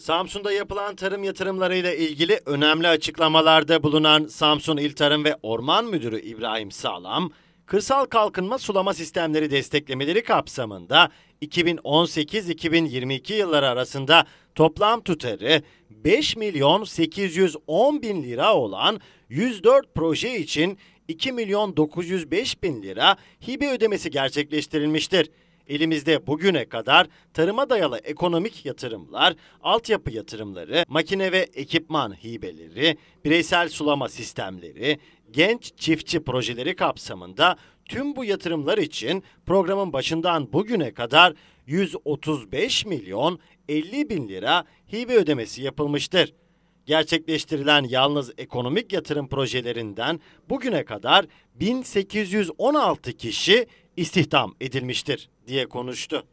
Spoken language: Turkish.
Samsun'da yapılan tarım yatırımlarıyla ilgili önemli açıklamalarda bulunan Samsun İl Tarım ve Orman Müdürü İbrahim Sağlam, kırsal kalkınma sulama sistemleri desteklemeleri kapsamında 2018-2022 yılları arasında toplam tutarı 5 milyon 810 bin lira olan 104 proje için 2 milyon 905 bin lira hibe ödemesi gerçekleştirilmiştir. Elimizde bugüne kadar tarıma dayalı ekonomik yatırımlar, altyapı yatırımları, makine ve ekipman hibeleri, bireysel sulama sistemleri, genç çiftçi projeleri kapsamında tüm bu yatırımlar için programın başından bugüne kadar 135 milyon 50 bin lira hibe ödemesi yapılmıştır. Gerçekleştirilen yalnız ekonomik yatırım projelerinden bugüne kadar 1816 kişi istihdam edilmiştir diye konuştu.